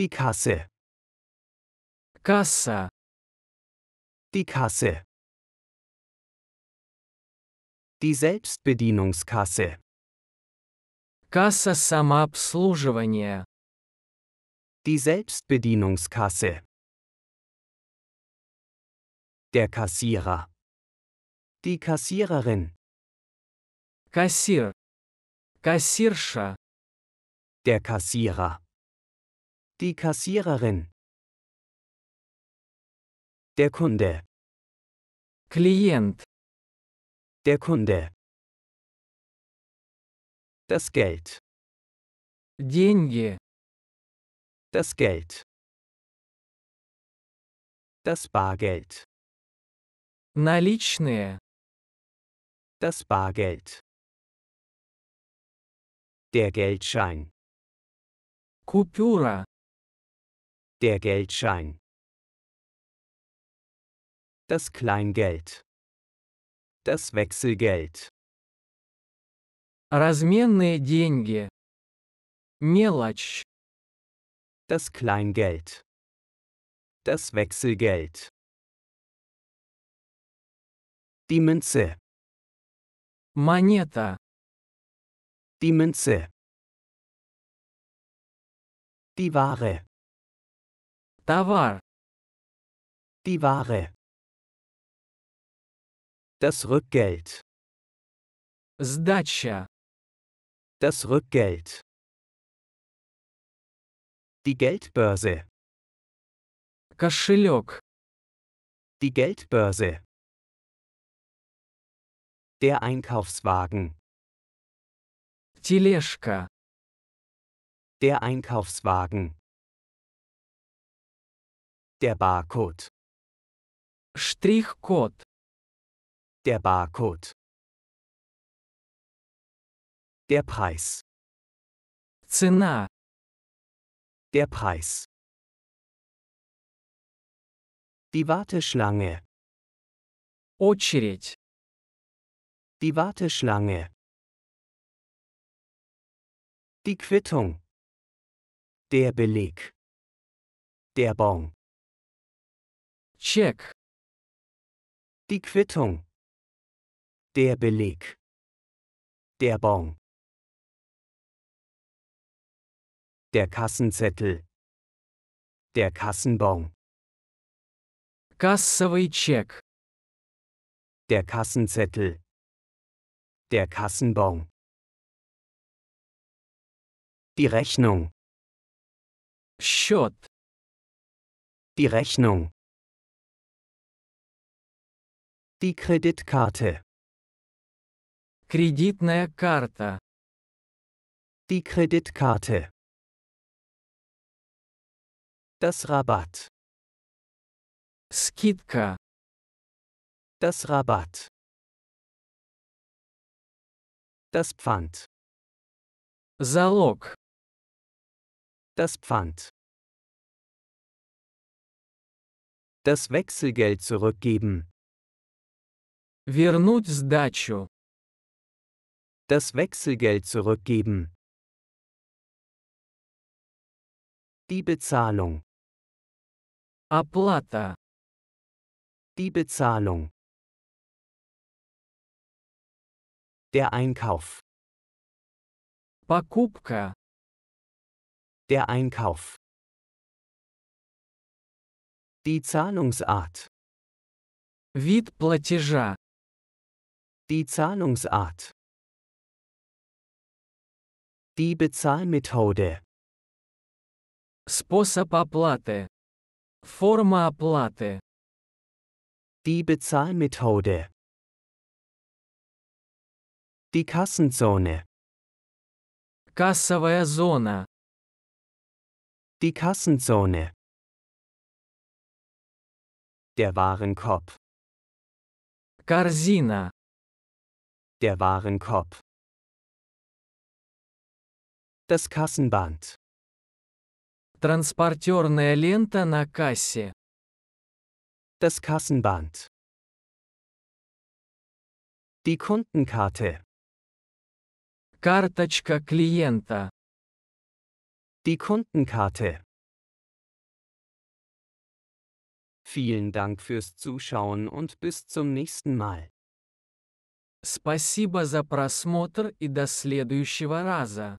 Die Kasse. Kassa. Die Kasse. Die Selbstbedienungskasse. Касса самообслуживания. Die Selbstbedienungskasse. Der Kassierer. Die Kassiererin. Kassier. Kassierscha. Der Kassierer. Die Kassiererin. Der Kunde. Klient. Der Kunde. Das Geld. Деньги. Das Geld. Das Bargeld. Наличные. Das Bargeld. Der Geldschein. Купюра. Der Geldschein. Das Kleingeld. Das Wechselgeld. Разменные деньги. Мелочь. Das Kleingeld. Das Wechselgeld. Die Münze. Монета. Die Münze. Die Ware. Товар. Die Ware. Das Rückgeld. Сдача. Das Rückgeld. Die Geldbörse. Кошелек. Die Geldbörse. Der Einkaufswagen. Тележка. Der Einkaufswagen. Der Barcode. Strichcode. Der Barcode. Der Preis. Цена. Der Preis. Die Warteschlange. Очередь. Die Warteschlange. Die Quittung. Der Beleg. Der Bon. Check. Die Quittung. Der Beleg. Der Bon. Der Kassenzettel. Der Kassenbon. Кассовый чек. Der Kassenzettel. Der Kassenbon. Die Rechnung. Счет. Die Rechnung. Die Kreditkarte. Кредитная карта. Die Kreditkarte. Das Rabatt. Скидка. Das Rabatt. Das Pfand. Залог. Das Pfand. Das Wechselgeld zurückgeben. Вернуть сдачу. Das Wechselgeld zurückgeben. Die Bezahlung. Оплата. Die Bezahlung. Der Einkauf. Покупка. Der Einkauf. Die Zahlungsart. Вид платежа. Die Zahlungsart. Die Bezahlmethode. Способ оплати. Форма оплати. Die Bezahlmethode. Die Kassenzone. Кассовая зона. Die Kassenzone. Der Warenkorb. Корзина der Warenkorb. Das Kassenband. Транспортерная лента на кассе. Das Kassenband. Die Kundenkarte. Карточка клиента. Die Kundenkarte. Vielen Dank fürs Zuschauen und bis zum nächsten Mal. Спасибо за просмотр и до следующего раза.